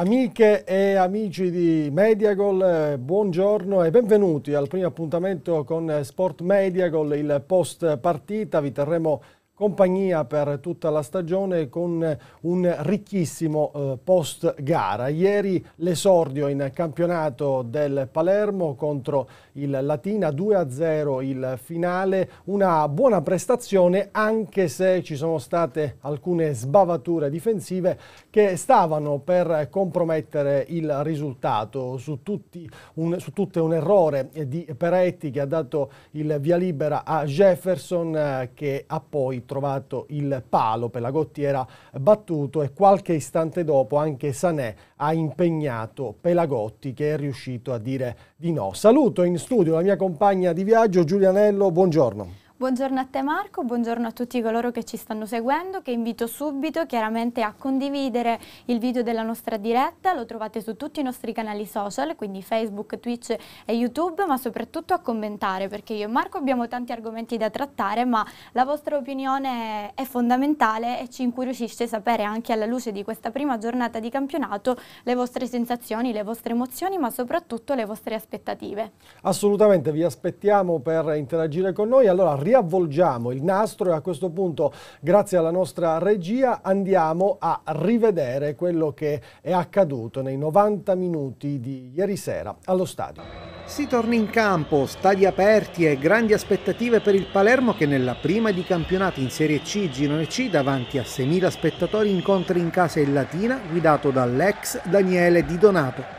Amiche e amici di Mediagol, eh, buongiorno e benvenuti al primo appuntamento con Sport Mediagol, il post partita. Vi terremo compagnia per tutta la stagione con un ricchissimo eh, post gara. Ieri l'esordio in campionato del Palermo contro il Latina, 2-0 il finale, una buona prestazione anche se ci sono state alcune sbavature difensive che stavano per compromettere il risultato su, tutti un, su tutte un errore di Peretti che ha dato il via libera a Jefferson eh, che ha poi trovato il palo Pelagotti era battuto e qualche istante dopo anche Sanè ha impegnato Pelagotti che è riuscito a dire di no. Saluto in studio la mia compagna di viaggio Giulianello, buongiorno. Buongiorno a te Marco, buongiorno a tutti coloro che ci stanno seguendo, che invito subito chiaramente a condividere il video della nostra diretta, lo trovate su tutti i nostri canali social, quindi Facebook, Twitch e YouTube, ma soprattutto a commentare perché io e Marco abbiamo tanti argomenti da trattare, ma la vostra opinione è fondamentale e ci incuriosisce sapere anche alla luce di questa prima giornata di campionato le vostre sensazioni, le vostre emozioni, ma soprattutto le vostre aspettative. Assolutamente, vi aspettiamo per interagire con noi. Allora, riavvolgiamo il nastro e a questo punto, grazie alla nostra regia, andiamo a rivedere quello che è accaduto nei 90 minuti di ieri sera allo stadio. Si torna in campo, stadi aperti e grandi aspettative per il Palermo che nella prima di campionato in Serie C Girone C davanti a 6.000 spettatori incontra in casa il Latina guidato dall'ex Daniele Di Donato.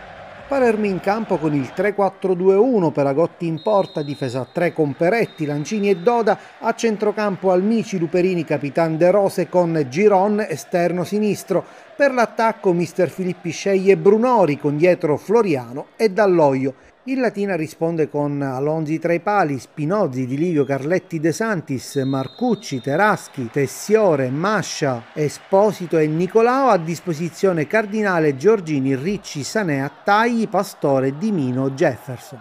Palermo in campo con il 3-4-2-1, Peragotti in porta, difesa a 3 con Peretti, Lancini e Doda, a centrocampo Almici, Luperini, Capitan De Rose con Giron, esterno sinistro. Per l'attacco mister Filippi sceglie Brunori con dietro Floriano e Dall'Oio. Il Latina risponde con Alonzi tra i pali, Spinozzi, Di Livio, Carletti De Santis, Marcucci, Teraschi, Tessiore, Mascia, Esposito e Nicolao a disposizione Cardinale, Giorgini, Ricci, Sanè, Tagli, Pastore, Dimino, Jefferson.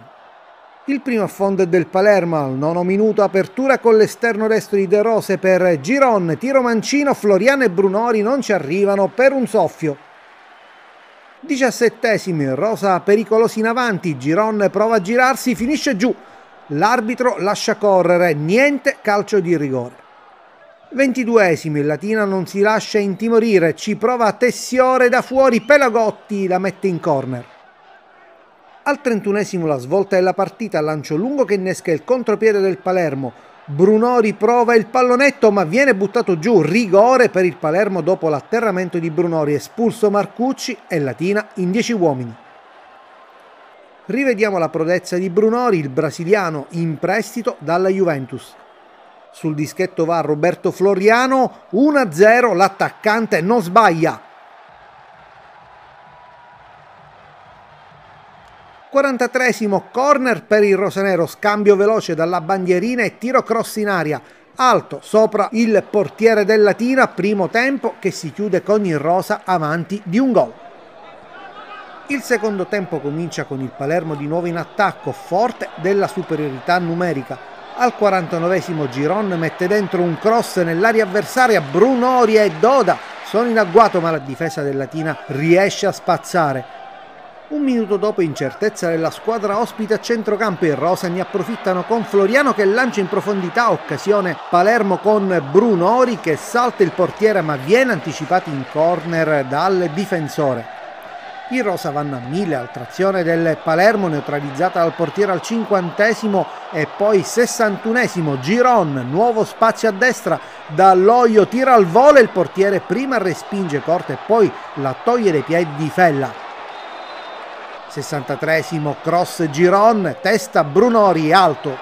Il primo affondo è del Palermo, al nono minuto apertura con l'esterno destro di De Rose per Giron, tiro mancino, Floriano e Brunori non ci arrivano per un soffio. Diciassettesimi, Rosa pericolosi in avanti, Giron prova a girarsi, finisce giù. L'arbitro lascia correre, niente calcio di rigore. Ventiduesimi, Latina non si lascia intimorire, ci prova Tessiore da fuori, Pelagotti la mette in corner. Al trentunesimo la svolta della partita, lancio lungo che innesca il contropiede del Palermo, Brunori prova il pallonetto ma viene buttato giù, rigore per il Palermo dopo l'atterramento di Brunori, espulso Marcucci e Latina in 10 uomini. Rivediamo la prodezza di Brunori, il brasiliano in prestito dalla Juventus. Sul dischetto va Roberto Floriano, 1-0, l'attaccante non sbaglia, 43 corner per il rosanero, scambio veloce dalla bandierina e tiro cross in aria. Alto sopra il portiere del Latina, primo tempo che si chiude con il rosa avanti di un gol. Il secondo tempo comincia con il Palermo di nuovo in attacco, forte della superiorità numerica. Al 49 Giron mette dentro un cross nell'area avversaria, Brunoria e Doda sono in agguato ma la difesa del Latina riesce a spazzare. Un minuto dopo incertezza della squadra ospita a centrocampo i rosa ne approfittano con Floriano che lancia in profondità occasione Palermo con Bruno Ori che salta il portiere ma viene anticipato in corner dal difensore. I rosa vanno a mille al trazione del Palermo neutralizzata dal portiere al cinquantesimo e poi sessantunesimo Giron, nuovo spazio a destra dall'Oio tira al volo il portiere prima respinge corte e poi la toglie dai piedi di Fella. 63 cross Giron, testa Brunori alto.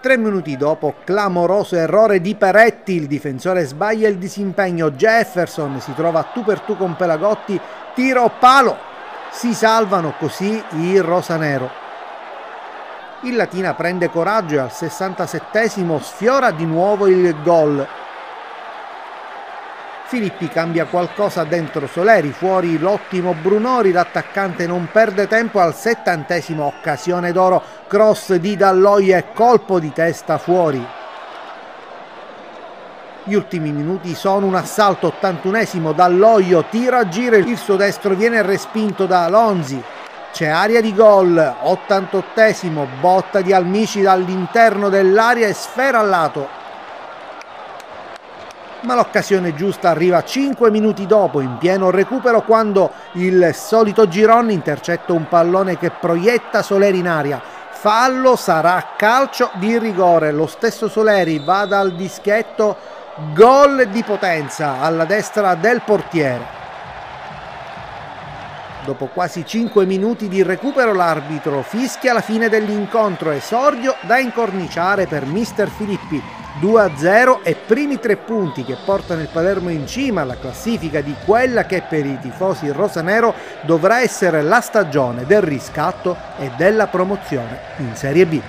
Tre minuti dopo, clamoroso errore di Peretti, il difensore sbaglia il disimpegno, Jefferson si trova tu per tu con Pelagotti, tiro palo, si salvano così i rosanero. Il Latina prende coraggio e al 67 sfiora di nuovo il gol. Filippi cambia qualcosa dentro Soleri, fuori l'ottimo Brunori, l'attaccante non perde tempo al settantesimo occasione d'oro, cross di Dalloi e colpo di testa fuori. Gli ultimi minuti sono un assalto, 81esimo Dall'Oio tira a giro, il suo destro viene respinto da Alonzi. C'è aria di gol, 88esimo, botta di Almici dall'interno dell'area e sfera al lato, ma l'occasione giusta arriva 5 minuti dopo in pieno recupero quando il solito Giron intercetta un pallone che proietta Soleri in aria. Fallo sarà calcio di rigore, lo stesso Soleri va dal dischetto, gol di potenza alla destra del portiere. Dopo quasi 5 minuti di recupero l'arbitro fischia la fine dell'incontro, esordio da incorniciare per mister Filippi 2-0 e primi tre punti che portano il Palermo in cima alla classifica di quella che per i tifosi rosanero dovrà essere la stagione del riscatto e della promozione in Serie B.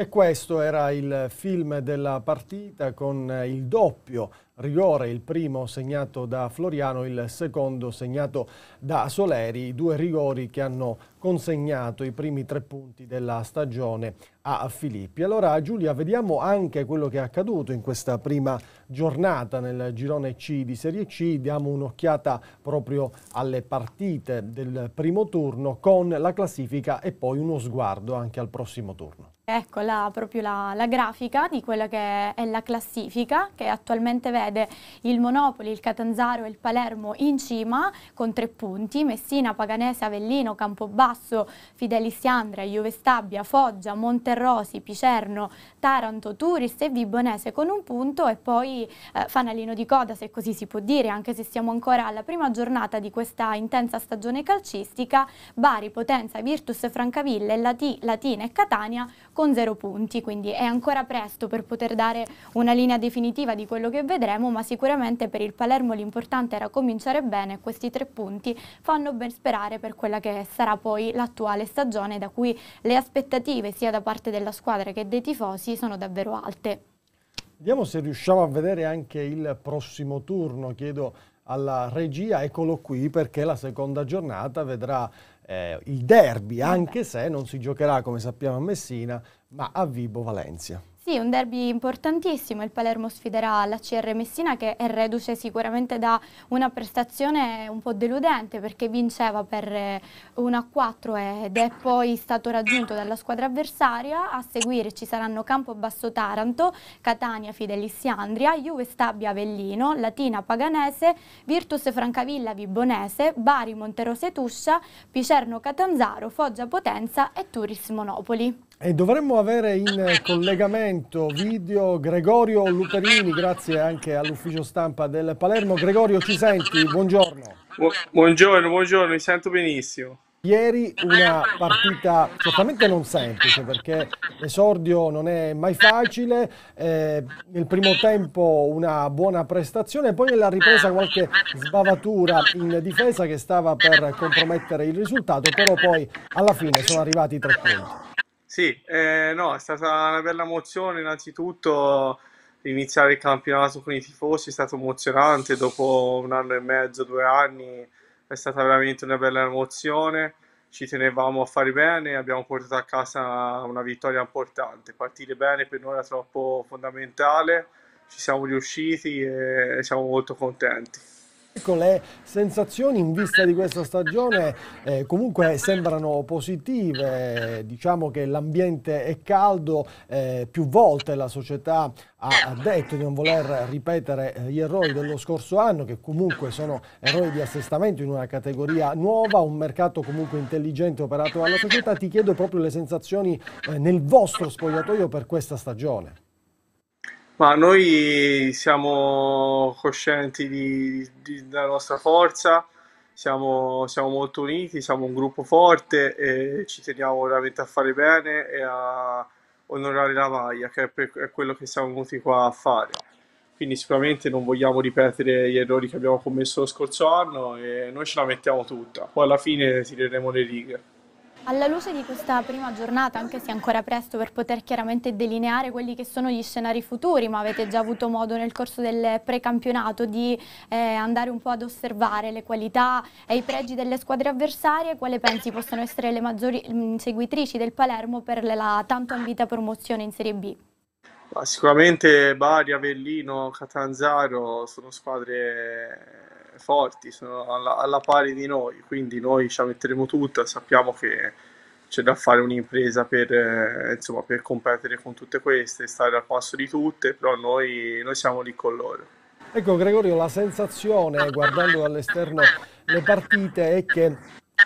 E questo era il film della partita con il doppio rigore, il primo segnato da Floriano, il secondo segnato da Soleri, due rigori che hanno consegnato i primi tre punti della stagione a Filippi. Allora Giulia, vediamo anche quello che è accaduto in questa prima giornata nel girone C di Serie C, diamo un'occhiata proprio alle partite del primo turno con la classifica e poi uno sguardo anche al prossimo turno. Ecco la, proprio la, la grafica di quella che è la classifica che attualmente vede vede il Monopoli, il Catanzaro e il Palermo in cima con tre punti, Messina, Paganese, Avellino, Campobasso, Fidelis Andria, Juve Stabia, Foggia, Monterrosi, Picerno, Taranto, Turis e Vibonese con un punto e poi eh, fanalino di coda se così si può dire, anche se siamo ancora alla prima giornata di questa intensa stagione calcistica, Bari, Potenza, Virtus, Francaville, Lati, Latina e Catania con zero punti, quindi è ancora presto per poter dare una linea definitiva di quello che vedremo vedremo, ma sicuramente per il Palermo l'importante era cominciare bene e questi tre punti fanno ben sperare per quella che sarà poi l'attuale stagione da cui le aspettative sia da parte della squadra che dei tifosi sono davvero alte. Vediamo se riusciamo a vedere anche il prossimo turno, chiedo alla regia, eccolo qui perché la seconda giornata vedrà eh, il derby, eh anche se non si giocherà come sappiamo a Messina, ma a Vibo Valencia. Sì, un derby importantissimo, il Palermo sfiderà la CR Messina che è reduce sicuramente da una prestazione un po' deludente perché vinceva per 1-4 eh, ed è poi stato raggiunto dalla squadra avversaria, a seguire ci saranno Campobasso Taranto, Catania Fidelis Andria, Juve Stabia Avellino, Latina Paganese, Virtus Francavilla Vibonese, Bari Monterose Tuscia, Picerno Catanzaro, Foggia Potenza e Turis Monopoli. E dovremmo avere in collegamento video Gregorio Luperini, grazie anche all'ufficio stampa del Palermo. Gregorio, ci senti? Buongiorno. buongiorno, buongiorno, mi sento benissimo. Ieri una partita certamente non semplice perché l'esordio non è mai facile, eh, nel primo tempo una buona prestazione, poi nella ripresa qualche sbavatura in difesa che stava per compromettere il risultato, però poi alla fine sono arrivati tre punti. Sì, eh, no, è stata una bella emozione innanzitutto iniziare il campionato con i tifosi, è stato emozionante, dopo un anno e mezzo, due anni è stata veramente una bella emozione, ci tenevamo a fare bene, abbiamo portato a casa una vittoria importante, partire bene per noi era troppo fondamentale, ci siamo riusciti e siamo molto contenti. Ecco, le sensazioni in vista di questa stagione eh, comunque sembrano positive, diciamo che l'ambiente è caldo, eh, più volte la società ha detto di non voler ripetere eh, gli errori dello scorso anno, che comunque sono errori di assestamento in una categoria nuova, un mercato comunque intelligente operato dalla società. Ti chiedo proprio le sensazioni eh, nel vostro spogliatoio per questa stagione. Ma noi siamo coscienti di, di, della nostra forza, siamo, siamo, molto uniti, siamo un gruppo forte e ci teniamo veramente a fare bene e a onorare la maglia, che è, per, è quello che siamo venuti qua a fare. Quindi sicuramente non vogliamo ripetere gli errori che abbiamo commesso lo scorso anno e noi ce la mettiamo tutta, poi alla fine tireremo le righe. Alla luce di questa prima giornata, anche se ancora presto per poter chiaramente delineare quelli che sono gli scenari futuri, ma avete già avuto modo nel corso del precampionato di eh, andare un po' ad osservare le qualità e i pregi delle squadre avversarie, quale pensi possano essere le maggiori mm, inseguitrici del Palermo per la tanto ambita promozione in Serie B? Ma sicuramente Bari, Avellino, Catanzaro sono squadre forti, sono alla, alla pari di noi, quindi noi ci metteremo tutta, sappiamo che c'è da fare un'impresa per, eh, insomma, per competere con tutte queste, stare al passo di tutte, però noi, noi siamo lì con loro. Ecco Gregorio, la sensazione guardando dall'esterno le partite è che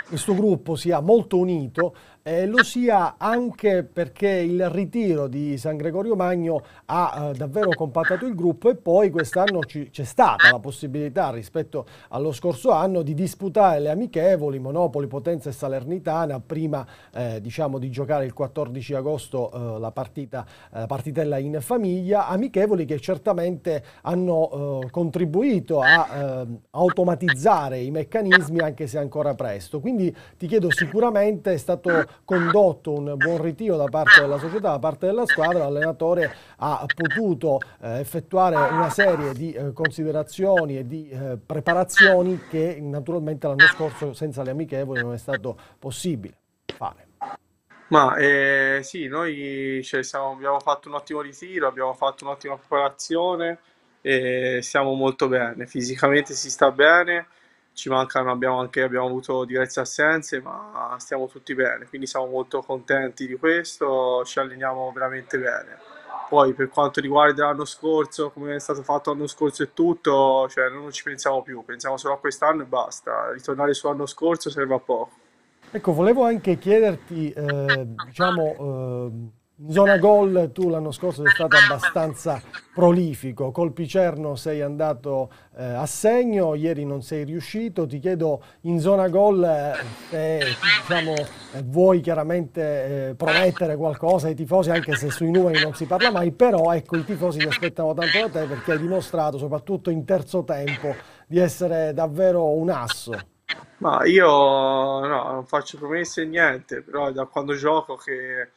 questo gruppo sia molto unito, eh, lo sia anche perché il ritiro di San Gregorio Magno ha eh, davvero compattato il gruppo e poi quest'anno c'è stata la possibilità rispetto allo scorso anno di disputare le amichevoli Monopoli, Potenza e Salernitana prima eh, diciamo, di giocare il 14 agosto eh, la, partita, eh, la partitella in famiglia, amichevoli che certamente hanno eh, contribuito a automatizzare i meccanismi anche se ancora presto. Quindi ti chiedo sicuramente è stato condotto un buon ritiro da parte della società, da parte della squadra, l'allenatore ha potuto eh, effettuare una serie di eh, considerazioni e di eh, preparazioni che naturalmente l'anno scorso senza le amichevoli non è stato possibile fare. Ma eh, sì, noi cioè, siamo, abbiamo fatto un ottimo ritiro, abbiamo fatto un'ottima preparazione e siamo molto bene, fisicamente si sta bene ci mancano, abbiamo, anche, abbiamo avuto diverse assenze, ma stiamo tutti bene, quindi siamo molto contenti di questo, ci alleniamo veramente bene. Poi per quanto riguarda l'anno scorso, come è stato fatto l'anno scorso e tutto, cioè non ci pensiamo più, pensiamo solo a quest'anno e basta. Ritornare sull'anno scorso serve a poco. Ecco, volevo anche chiederti, eh, diciamo, eh in zona gol tu l'anno scorso sei stato abbastanza prolifico, col Picerno sei andato eh, a segno, ieri non sei riuscito, ti chiedo in zona gol se eh, eh, diciamo, eh, vuoi chiaramente promettere qualcosa ai tifosi anche se sui numeri non si parla mai, però ecco i tifosi ti aspettano tanto da te perché hai dimostrato soprattutto in terzo tempo di essere davvero un asso. Ma io no, non faccio promesse niente, però è da quando gioco che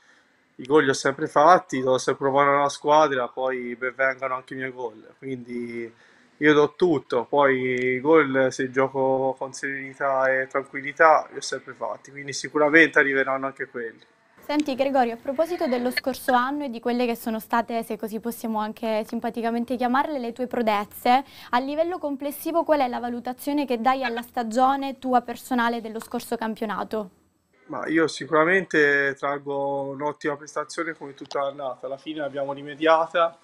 i gol li ho sempre fatti, devo sempre provare una squadra, poi benvengano anche i miei gol. Quindi io do tutto, poi i gol se gioco con serenità e tranquillità li ho sempre fatti, quindi sicuramente arriveranno anche quelli. Senti Gregorio, a proposito dello scorso anno e di quelle che sono state, se così possiamo anche simpaticamente chiamarle, le tue prodezze, a livello complessivo qual è la valutazione che dai alla stagione tua personale dello scorso campionato? Ma io sicuramente traggo un'ottima prestazione come tutta l'annata, alla fine l'abbiamo rimediata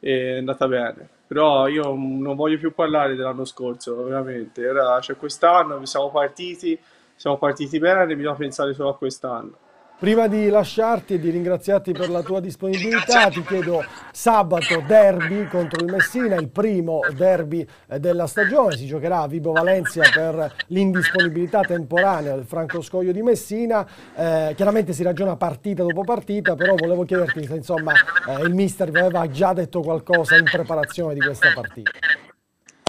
e è andata bene, però io non voglio più parlare dell'anno scorso, veramente, ora c'è cioè, quest'anno, siamo partiti, siamo partiti bene, bisogna pensare solo a quest'anno. Prima di lasciarti e di ringraziarti per la tua disponibilità, ti chiedo sabato derby contro il Messina, il primo derby eh, della stagione, si giocherà a Vibo Valencia per l'indisponibilità temporanea del Franco Scoglio di Messina, eh, chiaramente si ragiona partita dopo partita, però volevo chiederti se insomma eh, il mister vi aveva già detto qualcosa in preparazione di questa partita.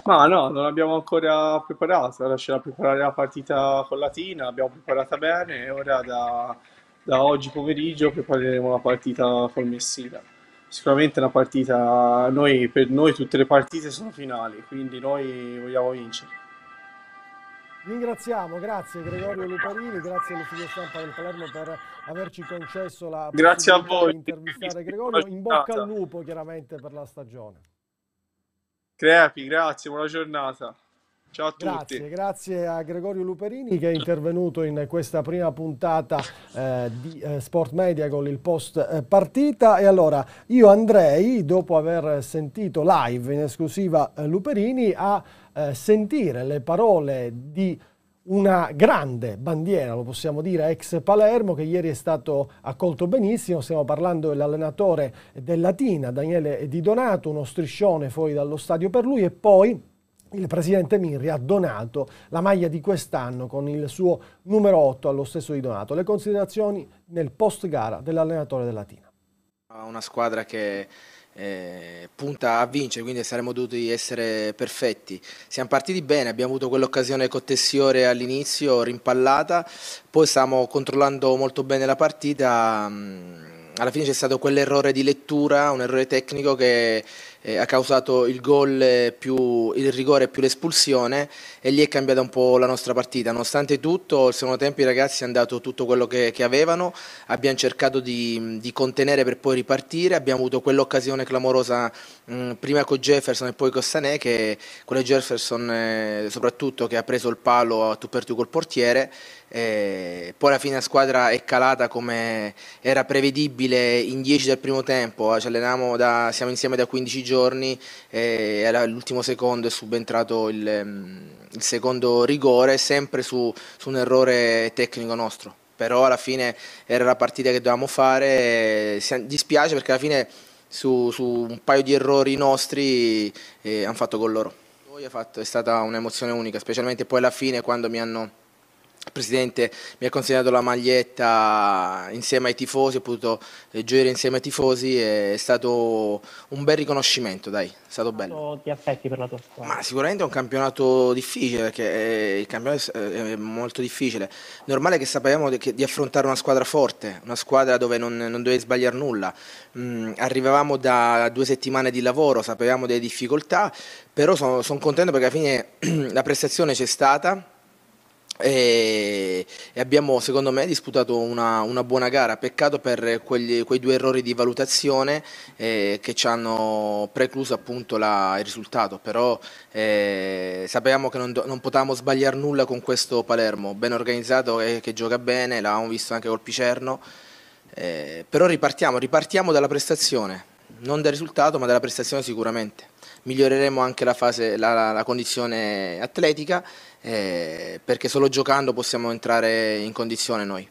Ma no, non abbiamo ancora preparato, lascerà preparare la partita con Latina, l'abbiamo preparata bene e ora da da oggi pomeriggio prepareremo la partita col Messina. Sicuramente una partita, noi, per noi tutte le partite sono finali, quindi noi vogliamo vincere. Ringraziamo, grazie Gregorio Luparini, grazie all'ufficio stampa del Palermo per averci concesso la grazie a voi. di intervistare Gregorio. In bocca al lupo chiaramente per la stagione. Crepi, grazie, buona giornata. Ciao a tutti. Grazie a Gregorio Luperini che è intervenuto in questa prima puntata eh, di eh, Sport Media con il post eh, partita. E allora io andrei, dopo aver sentito live in esclusiva eh, Luperini, a eh, sentire le parole di una grande bandiera, lo possiamo dire, ex Palermo, che ieri è stato accolto benissimo. Stiamo parlando dell'allenatore del Latina, Daniele Di Donato, uno striscione fuori dallo stadio per lui e poi il presidente Mirri ha donato la maglia di quest'anno con il suo numero 8 allo stesso di Donato. Le considerazioni nel post gara dell'allenatore della Tina. Una squadra che eh, punta a vincere, quindi saremmo dovuti essere perfetti. Siamo partiti bene, abbiamo avuto quell'occasione con Tessiore all'inizio, rimpallata, poi stavamo controllando molto bene la partita. Mm, alla fine c'è stato quell'errore di lettura, un errore tecnico che eh, ha causato il gol più il rigore più l'espulsione e lì è cambiata un po' la nostra partita. Nonostante tutto, al secondo tempo i ragazzi hanno dato tutto quello che, che avevano, abbiamo cercato di, di, contenere per poi ripartire, abbiamo avuto quell'occasione clamorosa mh, mm, prima con Jefferson e poi con Sané, che quella Jefferson eh, soprattutto che ha preso il palo a tu per tu col portiere eh, poi alla fine la squadra è calata come era prevedibile in 10 del primo tempo, eh. ci allenavamo da, siamo insieme da 15 giorni, eh, era secondo è subentrato il, mm, il secondo rigore, sempre su, su un errore tecnico nostro però alla fine era la partita che dovevamo fare. Eh, dispiace perché alla fine su, su un paio di errori nostri eh, hanno fatto con loro. È stata un'emozione unica, specialmente poi alla fine quando mi hanno il Presidente mi ha consegnato la maglietta insieme ai tifosi, ho potuto gioire insieme ai tifosi, è stato un bel riconoscimento, dai, è stato bello. Ti affetti per la tua squadra? Ma sicuramente è un campionato difficile, perché eh, il campionato è molto difficile. Normale che sappiamo di affrontare una squadra forte, una squadra dove non, non dovevi sbagliare nulla. Mm, arrivavamo da due settimane di lavoro, sapevamo delle difficoltà, però sono, sono contento perché alla fine la prestazione c'è stata e, abbiamo secondo me disputato una, una buona gara, peccato per quegli, quei due errori di valutazione eh, che ci hanno precluso appunto la, il risultato, però eh, sapevamo che non, non, potevamo sbagliare nulla con questo Palermo, ben organizzato e eh, che gioca bene, l'avevamo visto anche col Picerno, eh, però ripartiamo, ripartiamo dalla prestazione, non dal risultato ma dalla prestazione sicuramente miglioreremo anche la, fase, la, la condizione atletica eh, perché solo giocando possiamo entrare in condizione noi.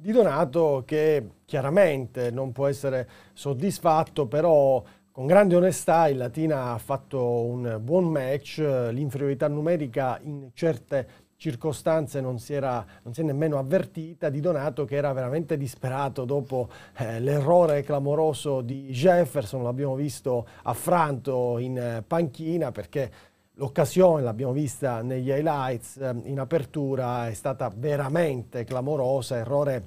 Di Donato che chiaramente non può essere soddisfatto, però con grande onestà il Latina ha fatto un buon match, l'inferiorità numerica in certe circostanze non si, era, non si è nemmeno avvertita di Donato che era veramente disperato dopo eh, l'errore clamoroso di Jefferson, l'abbiamo visto affranto in eh, panchina perché l'occasione, l'abbiamo vista negli highlights eh, in apertura, è stata veramente clamorosa, errore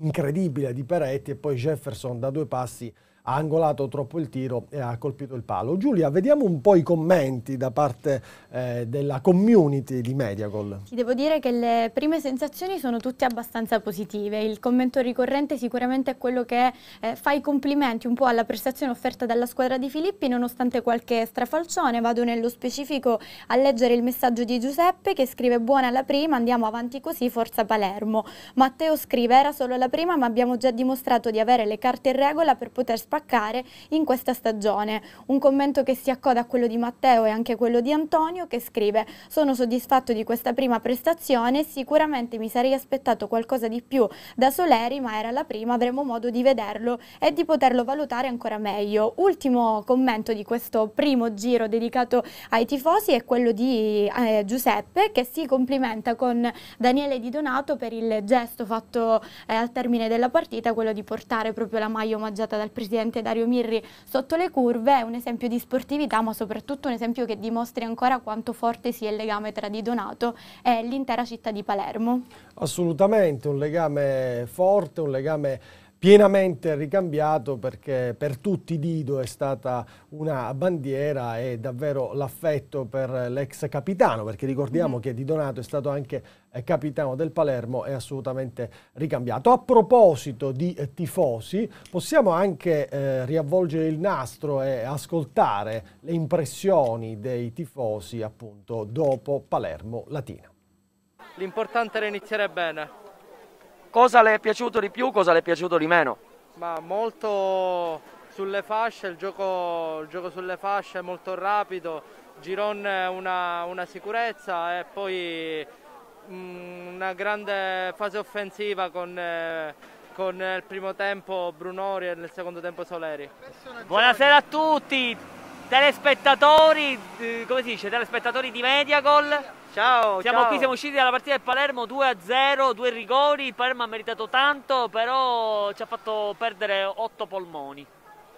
incredibile di Peretti e poi Jefferson da due passi ha angolato troppo il tiro e ha colpito il palo. Giulia, vediamo un po' i commenti da parte eh, della community di Mediagol. Ti devo dire che le prime sensazioni sono tutte abbastanza positive. Il commento ricorrente sicuramente è quello che eh, fa i complimenti un po' alla prestazione offerta dalla squadra di Filippi nonostante qualche strafalcione. Vado nello specifico a leggere il messaggio di Giuseppe che scrive buona la prima, andiamo avanti così, forza Palermo. Matteo scrive era solo la prima ma abbiamo già dimostrato di avere le carte in regola per poter spaccare in questa stagione. Un commento che si accoda a quello di Matteo e anche quello di Antonio che scrive sono soddisfatto di questa prima prestazione, sicuramente mi sarei aspettato qualcosa di più da Soleri ma era la prima, avremo modo di vederlo e di poterlo valutare ancora meglio. Ultimo commento di questo primo giro dedicato ai tifosi è quello di eh, Giuseppe che si complimenta con Daniele Di Donato per il gesto fatto eh, al termine della partita, quello di portare proprio la maglia omaggiata dal presidente presidente Dario Mirri sotto le curve è un esempio di sportività ma soprattutto un esempio che dimostri ancora quanto forte sia il legame tra Di Donato e l'intera città di Palermo. Assolutamente, un legame forte, un legame pienamente ricambiato perché per tutti Dido è stata una bandiera e davvero l'affetto per l'ex capitano perché ricordiamo mm che Di Donato è stato anche capitano del Palermo, è assolutamente ricambiato. A proposito di eh, tifosi, possiamo anche eh, riavvolgere il nastro e ascoltare le impressioni dei tifosi appunto dopo Palermo Latina. L'importante era iniziare bene. Cosa le è piaciuto di più, cosa le è piaciuto di meno? Ma molto sulle fasce, il gioco, il gioco sulle fasce è molto rapido, Giron una, una sicurezza e poi Mm, una grande fase offensiva con, eh, con il primo tempo Brunori e nel secondo tempo Soleri. Buonasera a tutti, telespettatori, eh, come si dice, telespettatori di Mediagol. Ciao, siamo ciao. qui, siamo usciti dalla partita del Palermo 2-0, due rigori, il Palermo ha meritato tanto, però ci ha fatto perdere 8 polmoni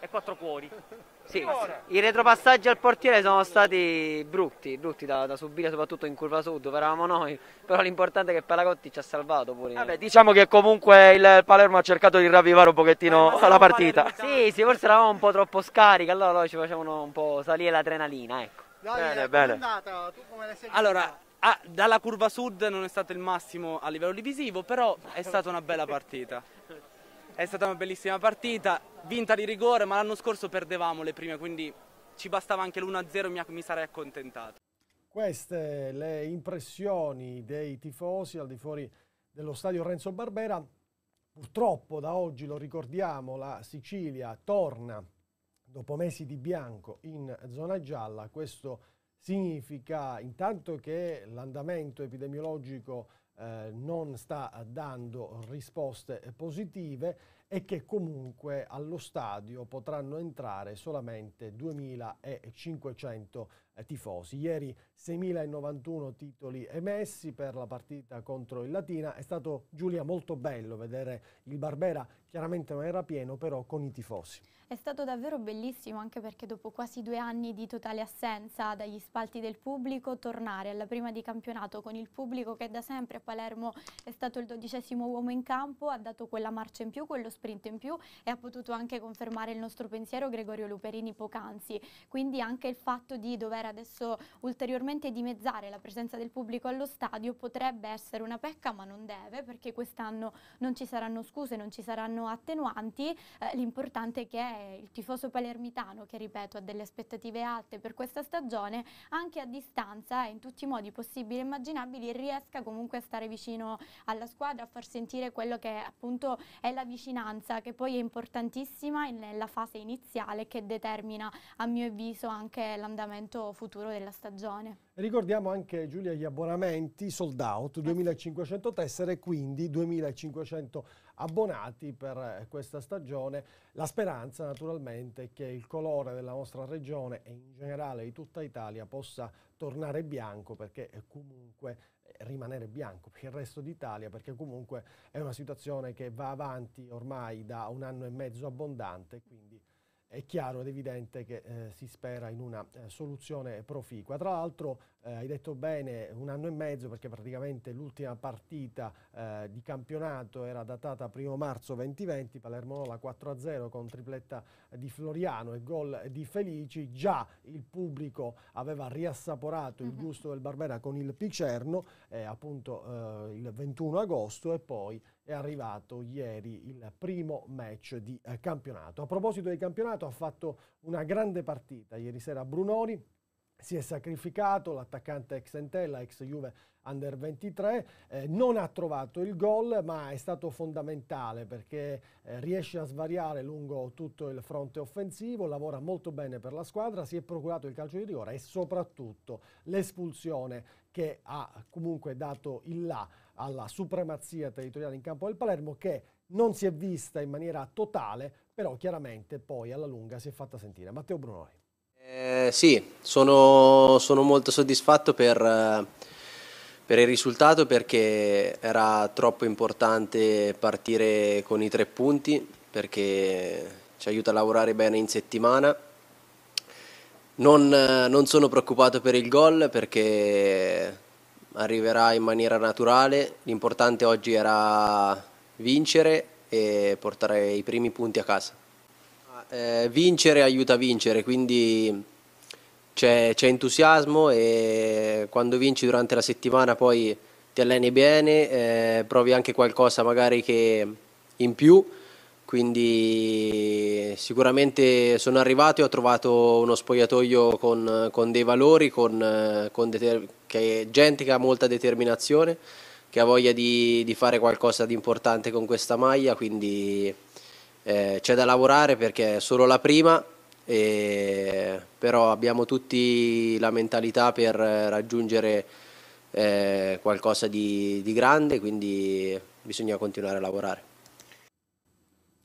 e 4 cuori. Sì, i retropassaggi al portiere sono stati brutti, brutti da, da, subire soprattutto in curva sud, dove eravamo noi, però l'importante è che Palagotti ci ha salvato pure. Vabbè, diciamo che comunque il Palermo ha cercato di ravvivare un pochettino eh, la partita. Sì, sì, forse eravamo un po' troppo scarichi, allora loro ci facevano un po' salire l'adrenalina, ecco. Dai, bene, bene. tu come l'hai sentita? Allora, ah, dalla curva sud non è stato il massimo a livello divisivo, però è stata una bella partita. È stata una bellissima partita, vinta di rigore, ma l'anno scorso perdevamo le prime, quindi ci bastava anche l'1-0 e mi sarei accontentato. Queste le impressioni dei tifosi al di fuori dello stadio Renzo Barbera. Purtroppo da oggi, lo ricordiamo, la Sicilia torna dopo mesi di bianco in zona gialla. Questo significa intanto che l'andamento epidemiologico eh, non sta dando risposte positive e che comunque allo stadio potranno entrare solamente 2.500 tifosi. Ieri 6.091 titoli emessi per la partita contro il Latina. È stato Giulia molto bello vedere il Barbera, chiaramente non era pieno, però con i tifosi. È stato davvero bellissimo anche perché dopo quasi due anni di totale assenza dagli spalti del pubblico, tornare alla prima di campionato con il pubblico che da sempre a Palermo è stato il dodicesimo uomo in campo, ha dato quella marcia in più, quello sprint in più e ha potuto anche confermare il nostro pensiero Gregorio Luperini poc'anzi. Quindi anche il fatto di dover adesso ulteriormente ulteriormente dimezzare la presenza del pubblico allo stadio potrebbe essere una pecca ma non deve perché quest'anno non ci saranno scuse, non ci saranno attenuanti, eh, l'importante è che il tifoso palermitano che ripeto ha delle aspettative alte per questa stagione anche a distanza e in tutti i modi possibili e immaginabili riesca comunque a stare vicino alla squadra, a far sentire quello che appunto è la vicinanza che poi è importantissima nella fase iniziale che determina a mio avviso anche l'andamento futuro della stagione. Ricordiamo anche Giulia gli abbonamenti sold out, 2500 tessere, quindi 2500 abbonati per eh, questa stagione. La speranza naturalmente è che il colore della nostra regione e in generale di tutta Italia possa tornare bianco perché eh, comunque eh, rimanere bianco per il resto d'Italia perché comunque è una situazione che va avanti ormai da un anno e mezzo abbondante, quindi è chiaro ed evidente che eh, si spera in una eh, soluzione proficua. Tra l'altro eh, hai detto bene un anno e mezzo perché praticamente l'ultima partita eh, di campionato era datata 1 marzo 2020, Palermo Nola 4-0 con tripletta di Floriano e gol di Felici, già il pubblico aveva riassaporato mm -hmm. il mhm. gusto del Barbera con il Picerno eh, appunto eh, il 21 agosto e poi è arrivato ieri il primo match di eh, campionato. A proposito del campionato ha fatto una grande partita ieri sera a Brunori, si è sacrificato l'attaccante ex Entella, ex Juve Under 23, eh, non ha trovato il gol ma è stato fondamentale perché eh, riesce a svariare lungo tutto il fronte offensivo, lavora molto bene per la squadra, si è procurato il calcio di rigore e soprattutto l'espulsione che ha comunque dato il là alla supremazia territoriale in campo del Palermo che non si è vista in maniera totale, però chiaramente poi alla lunga si è fatta sentire. Matteo Brunoi. Eh, sì, sono, sono, molto soddisfatto per, eh, per il risultato perché era troppo importante partire con i tre punti perché ci aiuta a lavorare bene in settimana. Non, eh, non, sono preoccupato per il gol perché arriverà in maniera naturale, l'importante oggi era vincere e portare i primi punti a casa. Ah, eh, vincere aiuta a vincere, quindi c'è, entusiasmo e quando vinci durante la settimana poi ti alleni bene, eh, provi anche qualcosa magari che in più, quindi sicuramente sono arrivato e ho trovato uno spogliatoio con, con dei valori, con, con determinazione che è gente che ha molta determinazione, che ha voglia di, di fare qualcosa di importante con questa maglia, quindi eh, c'è da lavorare perché è solo la prima, e, però abbiamo tutti la mentalità per raggiungere eh, qualcosa di, di grande, quindi bisogna continuare a lavorare.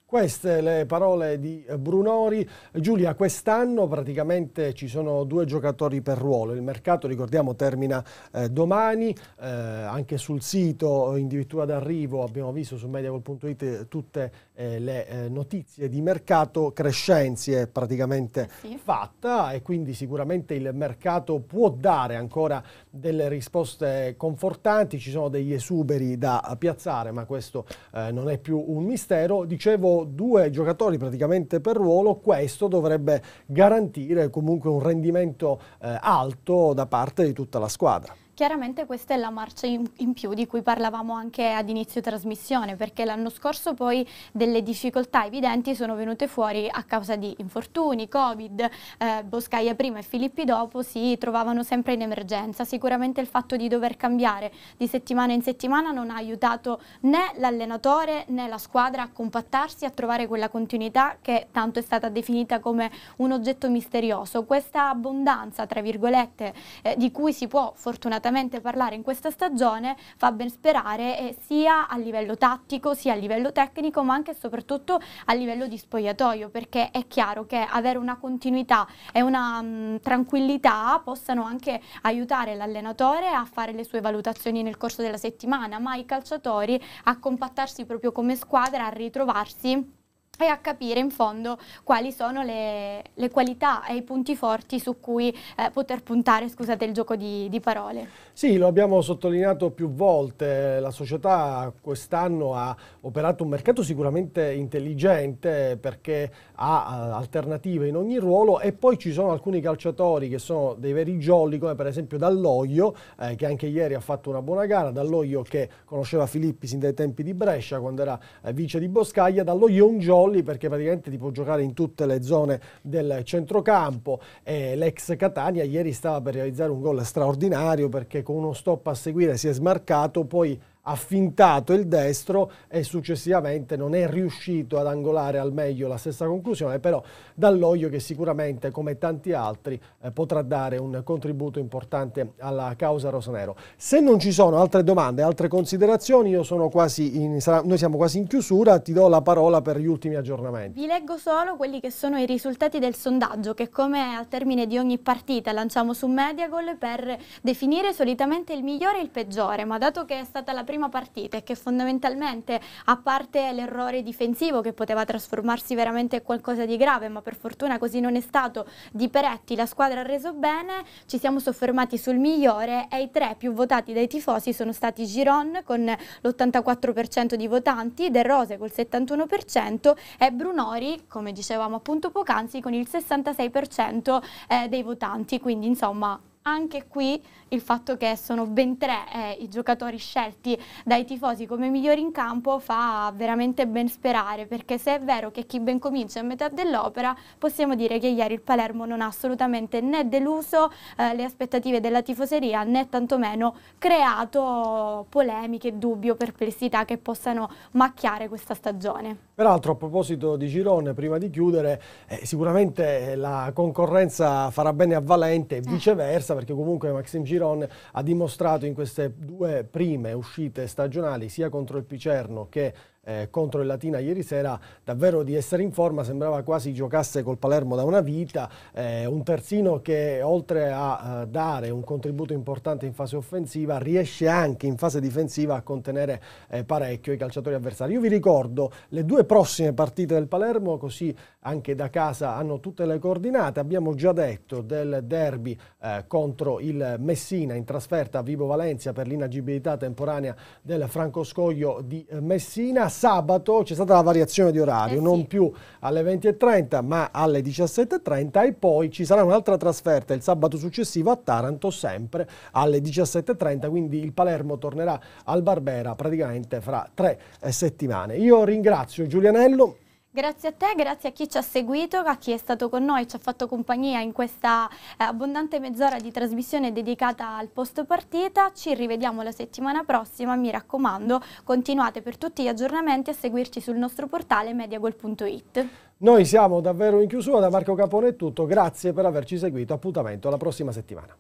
Queste le parole di Brunori. Giulia, quest'anno praticamente ci sono due giocatori per ruolo. Il mercato, ricordiamo, termina eh, domani. Eh, anche sul sito addirittura d'arrivo abbiamo visto su mediavol.it tutte eh, le eh, notizie di mercato crescenzi è praticamente sì. fatta e quindi sicuramente il mercato può dare ancora delle risposte confortanti, ci sono degli esuberi da piazzare ma questo eh, non è più un mistero. Dicevo due giocatori praticamente per ruolo, questo dovrebbe garantire comunque un rendimento eh, alto da parte di tutta la squadra. Chiaramente questa è la marcia in, più di cui parlavamo anche ad inizio trasmissione, perché l'anno scorso poi delle difficoltà evidenti sono venute fuori a causa di infortuni, Covid, eh, Boscaia prima e Filippi dopo si trovavano sempre in emergenza. Sicuramente il fatto di dover cambiare di settimana in settimana non ha aiutato né l'allenatore né la squadra a compattarsi, a trovare quella continuità che tanto è stata definita come un oggetto misterioso. Questa abbondanza, tra virgolette, eh, di cui si può fortunatamente assolutamente parlare in questa stagione fa ben sperare eh, sia a livello tattico sia a livello tecnico ma anche e soprattutto a livello di spogliatoio perché è chiaro che avere una continuità e una mh, mm, tranquillità possano anche aiutare l'allenatore a fare le sue valutazioni nel corso della settimana ma i calciatori a compattarsi proprio come squadra, a ritrovarsi e a capire in fondo quali sono le, le qualità e i punti forti su cui eh, poter puntare, scusate il gioco di, di, parole. Sì, lo abbiamo sottolineato più volte, la società quest'anno ha operato un mercato sicuramente intelligente perché ha eh, alternative in ogni ruolo e poi ci sono alcuni calciatori che sono dei veri jolly come per esempio Dall'Oglio eh, che anche ieri ha fatto una buona gara, Dall'Oglio che conosceva Filippi sin dai tempi di Brescia quando era eh, vice di Boscaglia, Dall'Oglio un jolly Colli perché praticamente ti può giocare in tutte le zone del centrocampo. Eh, l'ex Catania ieri stava per realizzare un gol straordinario perché con uno stop a seguire si è smarcato, poi affintato il destro e successivamente non è riuscito ad angolare al meglio la stessa conclusione, però dall'oglio che sicuramente come tanti altri eh, potrà dare un contributo importante alla causa Rosanero. Se non ci sono altre domande, altre considerazioni, in, sarà, noi siamo quasi in chiusura, ti do la parola per gli ultimi aggiornamenti. Vi leggo solo quelli che sono i risultati del sondaggio che come al termine di ogni partita lanciamo su Mediagol per definire solitamente il migliore e il peggiore, ma dato che è stata la prima prima partita e che fondamentalmente, a parte l'errore difensivo che poteva trasformarsi veramente in qualcosa di grave, ma per fortuna così non è stato, di Peretti la squadra ha reso bene, ci siamo soffermati sul migliore e i tre più votati dai tifosi sono stati Giron con l'84% di votanti, De Rose col 71% e Brunori, come dicevamo appunto poc'anzi, con il 66% eh, dei votanti, quindi insomma anche qui il fatto che sono ben tre eh, i giocatori scelti dai tifosi come migliori in campo fa veramente ben sperare perché se è vero che chi ben comincia è a metà dell'opera possiamo dire che ieri il Palermo non ha assolutamente né deluso eh, le aspettative della tifoseria né tantomeno creato polemiche, dubbi o perplessità che possano macchiare questa stagione. Peraltro a proposito di Girone prima di chiudere eh, sicuramente la concorrenza farà bene a Valente e eh. viceversa interessa perché comunque Maxime Giron ha dimostrato in queste due prime uscite stagionali sia contro il Picerno che eh, contro il Latina ieri sera, davvero di essere in forma, sembrava quasi giocasse col Palermo da una vita, eh, un terzino che oltre a eh, dare un contributo importante in fase offensiva riesce anche in fase difensiva a contenere eh, parecchio i calciatori avversari. Io vi ricordo le due prossime partite del Palermo, così anche da casa hanno tutte le coordinate, abbiamo già detto del derby eh, contro il Messina in trasferta a Vivo Valencia per l'inagibilità temporanea del Franco Scoglio di eh, Messina, sabato c'è stata la variazione di orario, eh non più alle 20.30 ma alle 17.30 e poi ci sarà un'altra trasferta il sabato successivo a Taranto sempre alle 17.30, quindi il Palermo tornerà al Barbera praticamente fra tre eh, settimane. Io ringrazio Giulianello. Grazie a te, grazie a chi ci ha seguito, a chi è stato con noi, ci ha fatto compagnia in questa eh, abbondante mezz'ora di trasmissione dedicata al post partita. Ci rivediamo la settimana prossima, mi raccomando, continuate per tutti gli aggiornamenti a seguirci sul nostro portale mediagol.it. Noi siamo davvero in chiusura, da Marco Capone è tutto, grazie per averci seguito, appuntamento alla prossima settimana.